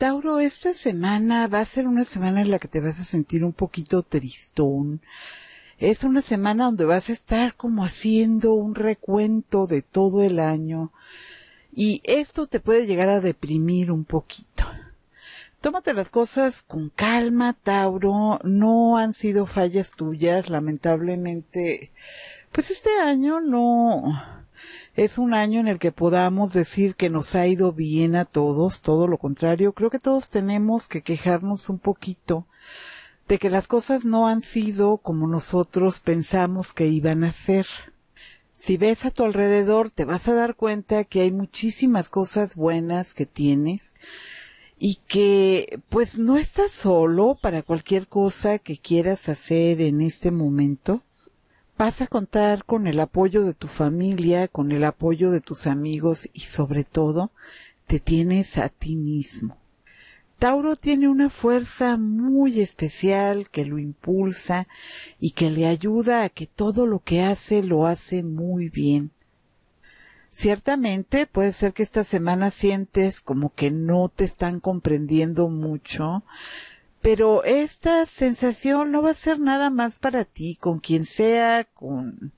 Tauro, esta semana va a ser una semana en la que te vas a sentir un poquito tristón. Es una semana donde vas a estar como haciendo un recuento de todo el año y esto te puede llegar a deprimir un poquito. Tómate las cosas con calma, Tauro. No han sido fallas tuyas, lamentablemente. Pues este año no, es un año en el que podamos decir que nos ha ido bien a todos, todo lo contrario, creo que todos tenemos que quejarnos un poquito de que las cosas no han sido como nosotros pensamos que iban a ser. Si ves a tu alrededor te vas a dar cuenta que hay muchísimas cosas buenas que tienes y que pues no estás solo para cualquier cosa que quieras hacer en este momento vas a contar con el apoyo de tu familia, con el apoyo de tus amigos y sobre todo te tienes a ti mismo. Tauro tiene una fuerza muy especial que lo impulsa y que le ayuda a que todo lo que hace lo hace muy bien. Ciertamente puede ser que esta semana sientes como que no te están comprendiendo mucho, pero esta sensación no va a ser nada más para ti, con quien sea, con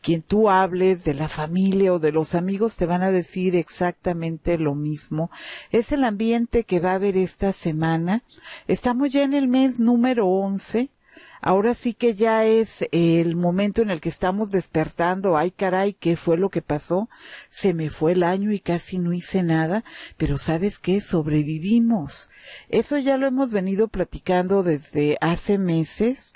quien tú hables, de la familia o de los amigos, te van a decir exactamente lo mismo. Es el ambiente que va a haber esta semana. Estamos ya en el mes número 11 ahora sí que ya es el momento en el que estamos despertando, ay caray, ¿qué fue lo que pasó? Se me fue el año y casi no hice nada, pero sabes qué, sobrevivimos. Eso ya lo hemos venido platicando desde hace meses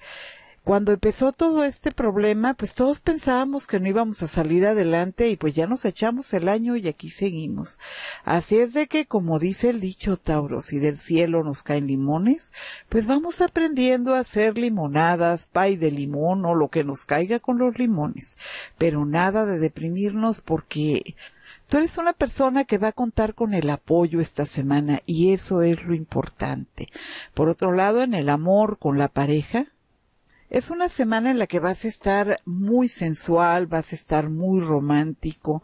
cuando empezó todo este problema, pues todos pensábamos que no íbamos a salir adelante y pues ya nos echamos el año y aquí seguimos. Así es de que, como dice el dicho Tauro, si del cielo nos caen limones, pues vamos aprendiendo a hacer limonadas, pay de limón o lo que nos caiga con los limones. Pero nada de deprimirnos porque Tú eres una persona que va a contar con el apoyo esta semana y eso es lo importante. Por otro lado, en el amor con la pareja, es una semana en la que vas a estar muy sensual, vas a estar muy romántico,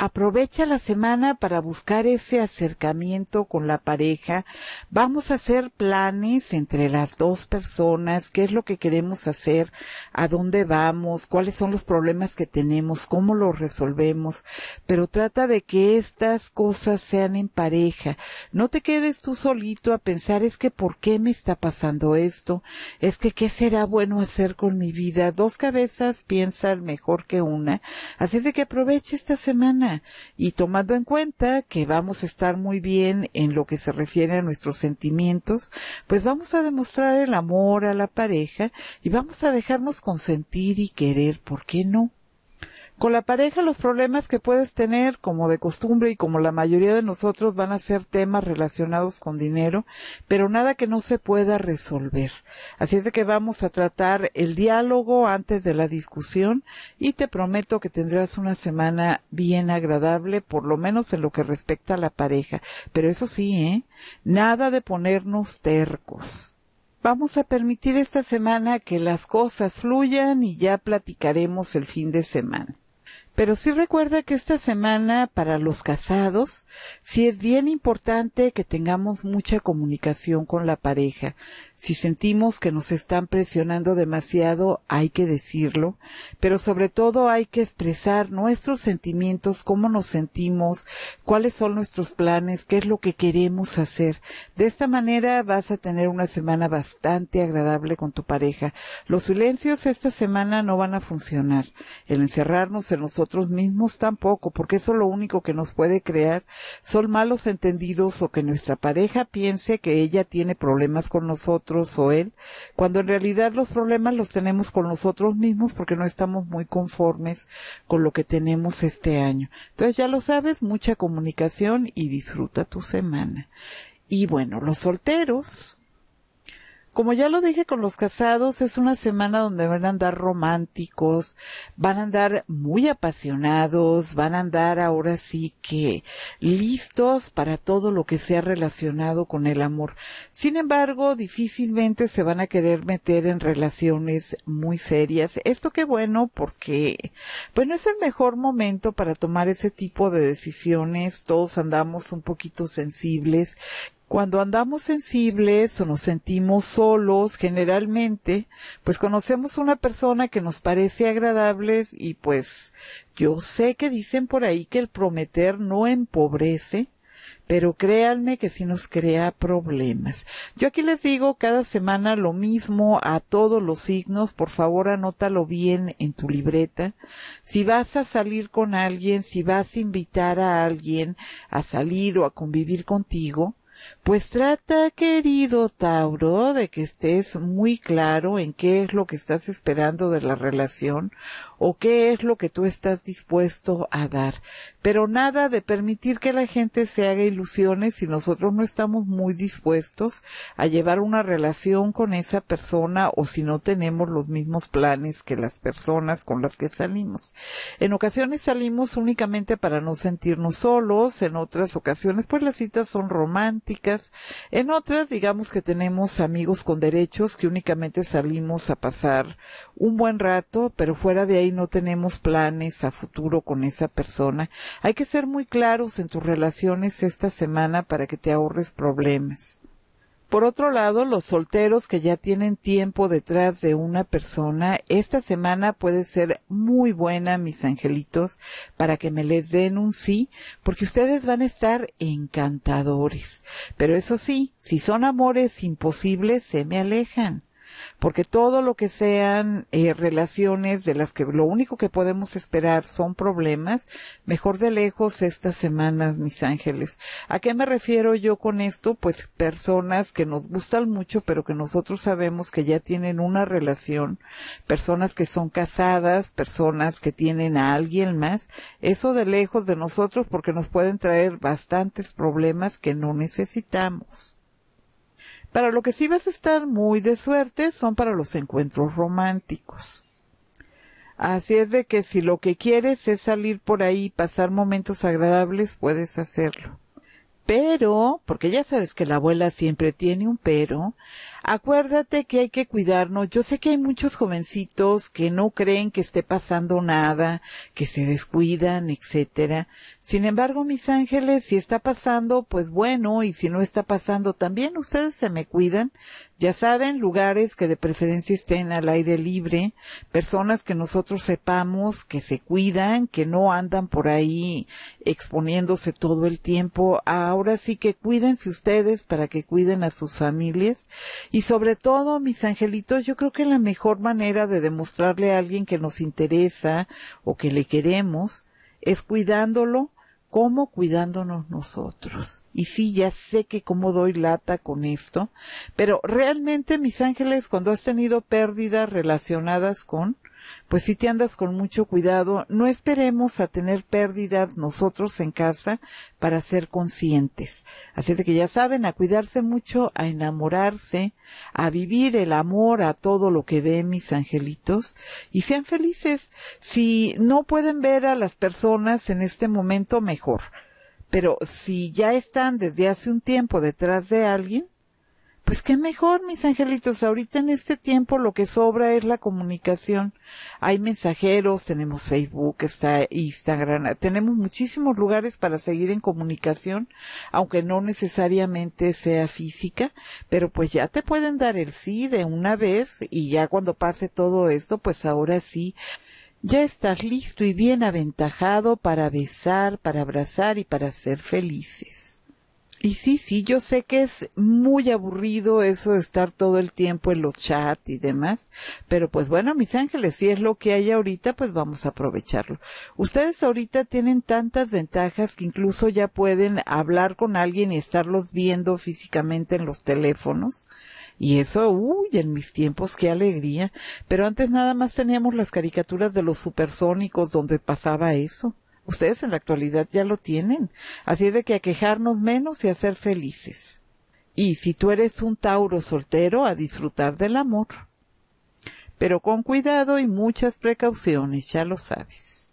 aprovecha la semana para buscar ese acercamiento con la pareja. Vamos a hacer planes entre las dos personas, qué es lo que queremos hacer, a dónde vamos, cuáles son los problemas que tenemos, cómo los resolvemos. Pero trata de que estas cosas sean en pareja. No te quedes tú solito a pensar es que por qué me está pasando esto, es que qué será bueno hacer con mi vida. Dos cabezas piensan mejor que una. Así es de que aproveche esta semana y tomando en cuenta que vamos a estar muy bien en lo que se refiere a nuestros sentimientos, pues vamos a demostrar el amor a la pareja y vamos a dejarnos consentir y querer, ¿por qué no? Con la pareja los problemas que puedes tener, como de costumbre y como la mayoría de nosotros, van a ser temas relacionados con dinero, pero nada que no se pueda resolver. Así es de que vamos a tratar el diálogo antes de la discusión y te prometo que tendrás una semana bien agradable, por lo menos en lo que respecta a la pareja. Pero eso sí, ¿eh? Nada de ponernos tercos vamos a permitir esta semana que las cosas fluyan y ya platicaremos el fin de semana. Pero sí recuerda que esta semana para los casados sí es bien importante que tengamos mucha comunicación con la pareja. Si sentimos que nos están presionando demasiado, hay que decirlo, pero sobre todo hay que expresar nuestros sentimientos, cómo nos sentimos, cuáles son nuestros planes, qué es lo que queremos hacer. De esta manera vas a tener una semana bastante agradable con tu pareja. Los silencios esta semana no van a funcionar. El encerrarnos en los nosotros mismos tampoco, porque eso lo único que nos puede crear son malos entendidos o que nuestra pareja piense que ella tiene problemas con nosotros o él, cuando en realidad los problemas los tenemos con nosotros mismos porque no estamos muy conformes con lo que tenemos este año. Entonces ya lo sabes, mucha comunicación y disfruta tu semana. Y bueno, los solteros, como ya lo dije con los casados, es una semana donde van a andar románticos, van a andar muy apasionados, van a andar ahora sí que listos para todo lo que sea relacionado con el amor. Sin embargo, difícilmente se van a querer meter en relaciones muy serias. Esto qué bueno porque, bueno, es el mejor momento para tomar ese tipo de decisiones. Todos andamos un poquito sensibles cuando andamos sensibles o nos sentimos solos, generalmente, pues conocemos una persona que nos parece agradable y pues yo sé que dicen por ahí que el prometer no empobrece, pero créanme que sí nos crea problemas. Yo aquí les digo cada semana lo mismo a todos los signos, por favor anótalo bien en tu libreta. Si vas a salir con alguien, si vas a invitar a alguien a salir o a convivir contigo, pues trata, querido Tauro, de que estés muy claro en qué es lo que estás esperando de la relación o qué es lo que tú estás dispuesto a dar. Pero nada de permitir que la gente se haga ilusiones si nosotros no estamos muy dispuestos a llevar una relación con esa persona o si no tenemos los mismos planes que las personas con las que salimos. En ocasiones salimos únicamente para no sentirnos solos, en otras ocasiones pues las citas son románticas en otras, digamos que tenemos amigos con derechos que únicamente salimos a pasar un buen rato, pero fuera de ahí no tenemos planes a futuro con esa persona. Hay que ser muy claros en tus relaciones esta semana para que te ahorres problemas. Por otro lado, los solteros que ya tienen tiempo detrás de una persona, esta semana puede ser muy buena, mis angelitos, para que me les den un sí, porque ustedes van a estar encantadores. Pero eso sí, si son amores imposibles, se me alejan porque todo lo que sean eh, relaciones de las que lo único que podemos esperar son problemas, mejor de lejos estas semanas, mis ángeles. ¿A qué me refiero yo con esto? Pues personas que nos gustan mucho, pero que nosotros sabemos que ya tienen una relación, personas que son casadas, personas que tienen a alguien más, eso de lejos de nosotros porque nos pueden traer bastantes problemas que no necesitamos. Para lo que sí vas a estar muy de suerte son para los encuentros románticos. Así es de que si lo que quieres es salir por ahí y pasar momentos agradables, puedes hacerlo. Pero, porque ya sabes que la abuela siempre tiene un pero, acuérdate que hay que cuidarnos. Yo sé que hay muchos jovencitos que no creen que esté pasando nada, que se descuidan, etcétera. Sin embargo, mis ángeles, si está pasando, pues bueno, y si no está pasando también, ustedes se me cuidan. Ya saben, lugares que de preferencia estén al aire libre, personas que nosotros sepamos que se cuidan, que no andan por ahí exponiéndose todo el tiempo. Ahora sí que cuídense ustedes para que cuiden a sus familias. Y sobre todo, mis angelitos, yo creo que la mejor manera de demostrarle a alguien que nos interesa o que le queremos es cuidándolo cómo cuidándonos nosotros. Y sí, ya sé que cómo doy lata con esto, pero realmente, mis ángeles, cuando has tenido pérdidas relacionadas con pues si te andas con mucho cuidado, no esperemos a tener pérdidas nosotros en casa para ser conscientes. Así de que ya saben, a cuidarse mucho, a enamorarse, a vivir el amor a todo lo que dé mis angelitos y sean felices. Si no pueden ver a las personas en este momento, mejor. Pero si ya están desde hace un tiempo detrás de alguien, pues qué mejor, mis angelitos. Ahorita en este tiempo lo que sobra es la comunicación. Hay mensajeros, tenemos Facebook, está Instagram, tenemos muchísimos lugares para seguir en comunicación, aunque no necesariamente sea física, pero pues ya te pueden dar el sí de una vez y ya cuando pase todo esto, pues ahora sí. Ya estás listo y bien aventajado para besar, para abrazar y para ser felices. Y sí, sí, yo sé que es muy aburrido eso de estar todo el tiempo en los chats y demás, pero pues bueno, mis ángeles, si es lo que hay ahorita, pues vamos a aprovecharlo. Ustedes ahorita tienen tantas ventajas que incluso ya pueden hablar con alguien y estarlos viendo físicamente en los teléfonos. Y eso, uy, en mis tiempos, qué alegría. Pero antes nada más teníamos las caricaturas de los supersónicos donde pasaba eso. Ustedes en la actualidad ya lo tienen. Así es de que a quejarnos menos y a ser felices. Y si tú eres un Tauro soltero, a disfrutar del amor. Pero con cuidado y muchas precauciones, ya lo sabes.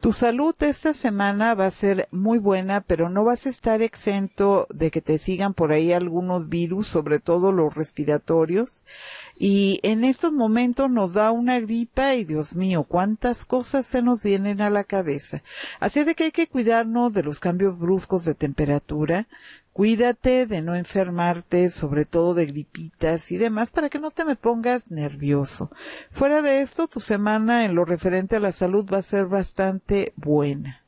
Tu salud esta semana va a ser muy buena, pero no vas a estar exento de que te sigan por ahí algunos virus, sobre todo los respiratorios. Y en estos momentos nos da una gripa y Dios mío, cuántas cosas se nos vienen a la cabeza. Así de que hay que cuidarnos de los cambios bruscos de temperatura, Cuídate de no enfermarte, sobre todo de gripitas y demás, para que no te me pongas nervioso. Fuera de esto, tu semana en lo referente a la salud va a ser bastante buena.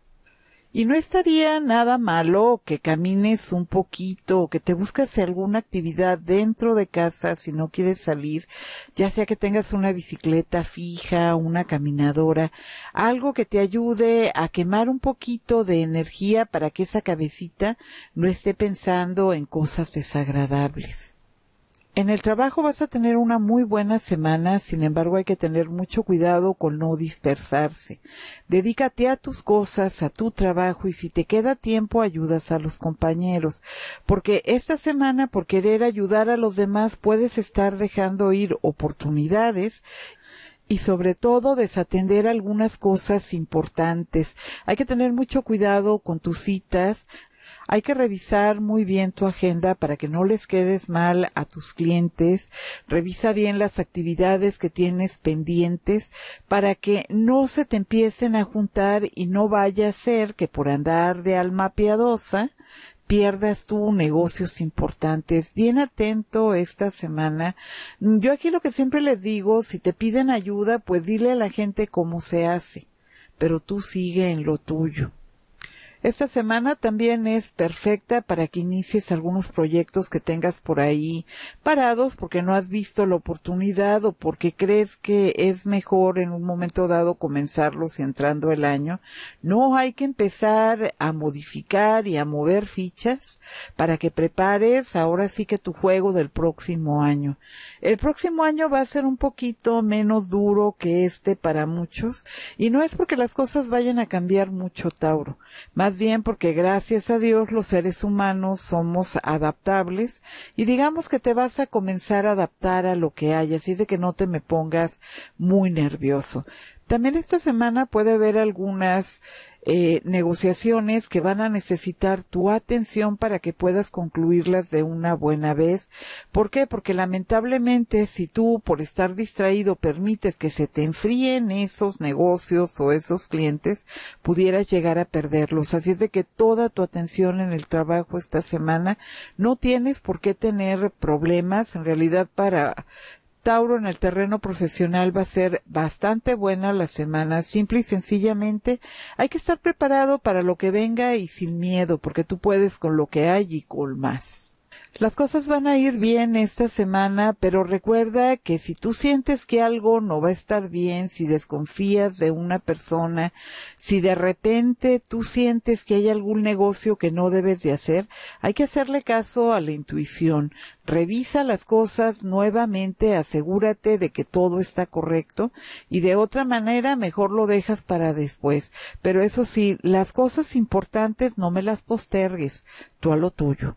Y no estaría nada malo que camines un poquito, que te buscas alguna actividad dentro de casa si no quieres salir, ya sea que tengas una bicicleta fija, una caminadora, algo que te ayude a quemar un poquito de energía para que esa cabecita no esté pensando en cosas desagradables. En el trabajo vas a tener una muy buena semana, sin embargo hay que tener mucho cuidado con no dispersarse. Dedícate a tus cosas, a tu trabajo y si te queda tiempo ayudas a los compañeros, porque esta semana por querer ayudar a los demás puedes estar dejando ir oportunidades y sobre todo desatender algunas cosas importantes. Hay que tener mucho cuidado con tus citas, hay que revisar muy bien tu agenda para que no les quedes mal a tus clientes. Revisa bien las actividades que tienes pendientes para que no se te empiecen a juntar y no vaya a ser que por andar de alma piadosa pierdas tú negocios importantes. Bien atento esta semana. Yo aquí lo que siempre les digo, si te piden ayuda, pues dile a la gente cómo se hace, pero tú sigue en lo tuyo. Esta semana también es perfecta para que inicies algunos proyectos que tengas por ahí parados porque no has visto la oportunidad o porque crees que es mejor en un momento dado comenzarlos y entrando el año. No hay que empezar a modificar y a mover fichas para que prepares ahora sí que tu juego del próximo año. El próximo año va a ser un poquito menos duro que este para muchos y no es porque las cosas vayan a cambiar mucho, Tauro más bien porque gracias a Dios los seres humanos somos adaptables y digamos que te vas a comenzar a adaptar a lo que hay, así de que no te me pongas muy nervioso. También esta semana puede haber algunas eh, negociaciones que van a necesitar tu atención para que puedas concluirlas de una buena vez. ¿Por qué? Porque lamentablemente si tú por estar distraído permites que se te enfríen esos negocios o esos clientes, pudieras llegar a perderlos. Así es de que toda tu atención en el trabajo esta semana no tienes por qué tener problemas en realidad para Tauro en el terreno profesional va a ser bastante buena la semana. Simple y sencillamente hay que estar preparado para lo que venga y sin miedo, porque tú puedes con lo que hay y con más. Las cosas van a ir bien esta semana, pero recuerda que si tú sientes que algo no va a estar bien, si desconfías de una persona, si de repente tú sientes que hay algún negocio que no debes de hacer, hay que hacerle caso a la intuición. Revisa las cosas nuevamente, asegúrate de que todo está correcto y de otra manera mejor lo dejas para después. Pero eso sí, las cosas importantes no me las postergues, tú a lo tuyo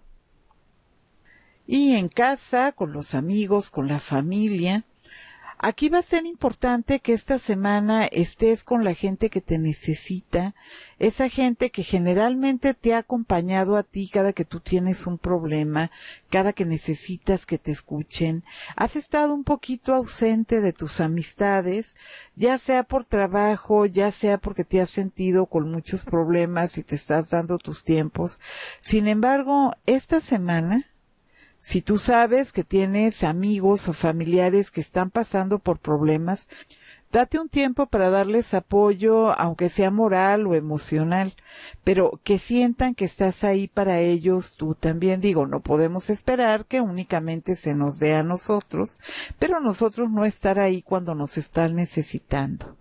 y en casa, con los amigos, con la familia. Aquí va a ser importante que esta semana estés con la gente que te necesita, esa gente que generalmente te ha acompañado a ti cada que tú tienes un problema, cada que necesitas que te escuchen. Has estado un poquito ausente de tus amistades, ya sea por trabajo, ya sea porque te has sentido con muchos problemas y te estás dando tus tiempos. Sin embargo, esta semana si tú sabes que tienes amigos o familiares que están pasando por problemas, date un tiempo para darles apoyo, aunque sea moral o emocional, pero que sientan que estás ahí para ellos tú también. Digo, no podemos esperar que únicamente se nos dé a nosotros, pero nosotros no estar ahí cuando nos están necesitando.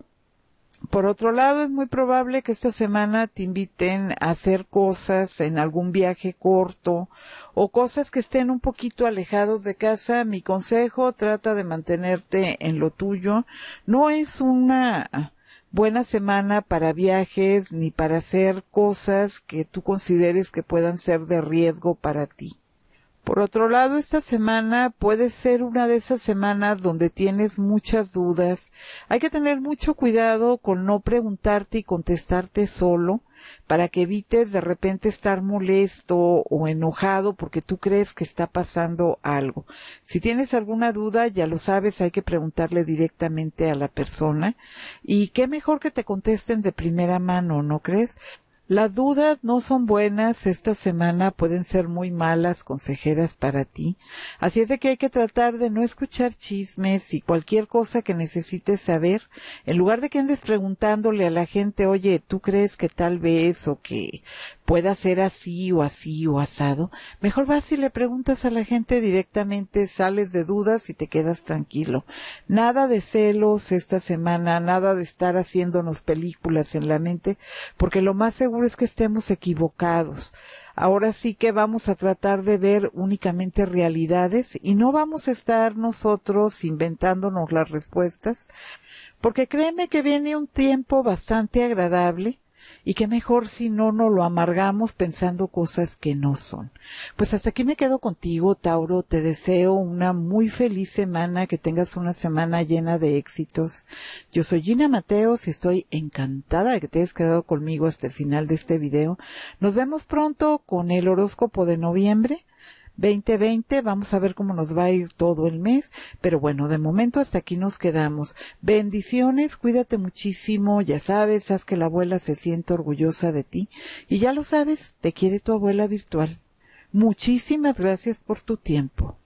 Por otro lado, es muy probable que esta semana te inviten a hacer cosas en algún viaje corto o cosas que estén un poquito alejados de casa. Mi consejo, trata de mantenerte en lo tuyo. No es una buena semana para viajes ni para hacer cosas que tú consideres que puedan ser de riesgo para ti. Por otro lado, esta semana puede ser una de esas semanas donde tienes muchas dudas. Hay que tener mucho cuidado con no preguntarte y contestarte solo para que evites de repente estar molesto o enojado porque tú crees que está pasando algo. Si tienes alguna duda, ya lo sabes, hay que preguntarle directamente a la persona y qué mejor que te contesten de primera mano, ¿no crees? Las dudas no son buenas esta semana, pueden ser muy malas, consejeras para ti. Así es de que hay que tratar de no escuchar chismes y cualquier cosa que necesites saber. En lugar de que andes preguntándole a la gente, oye, ¿tú crees que tal vez o que Pueda ser así o así o asado, mejor vas y le preguntas a la gente directamente, sales de dudas y te quedas tranquilo. Nada de celos esta semana, nada de estar haciéndonos películas en la mente, porque lo más seguro es que estemos equivocados. Ahora sí que vamos a tratar de ver únicamente realidades y no vamos a estar nosotros inventándonos las respuestas, porque créeme que viene un tiempo bastante agradable y qué mejor si no nos lo amargamos pensando cosas que no son. Pues hasta aquí me quedo contigo, Tauro. Te deseo una muy feliz semana, que tengas una semana llena de éxitos. Yo soy Gina Mateos y estoy encantada de que te hayas quedado conmigo hasta el final de este video. Nos vemos pronto con el horóscopo de noviembre 2020. Vamos a ver cómo nos va a ir todo el mes. Pero bueno, de momento hasta aquí nos quedamos. Bendiciones, cuídate muchísimo, ya sabes, haz que la abuela se sienta orgullosa de ti. Y ya lo sabes, te quiere tu abuela virtual. Muchísimas gracias por tu tiempo.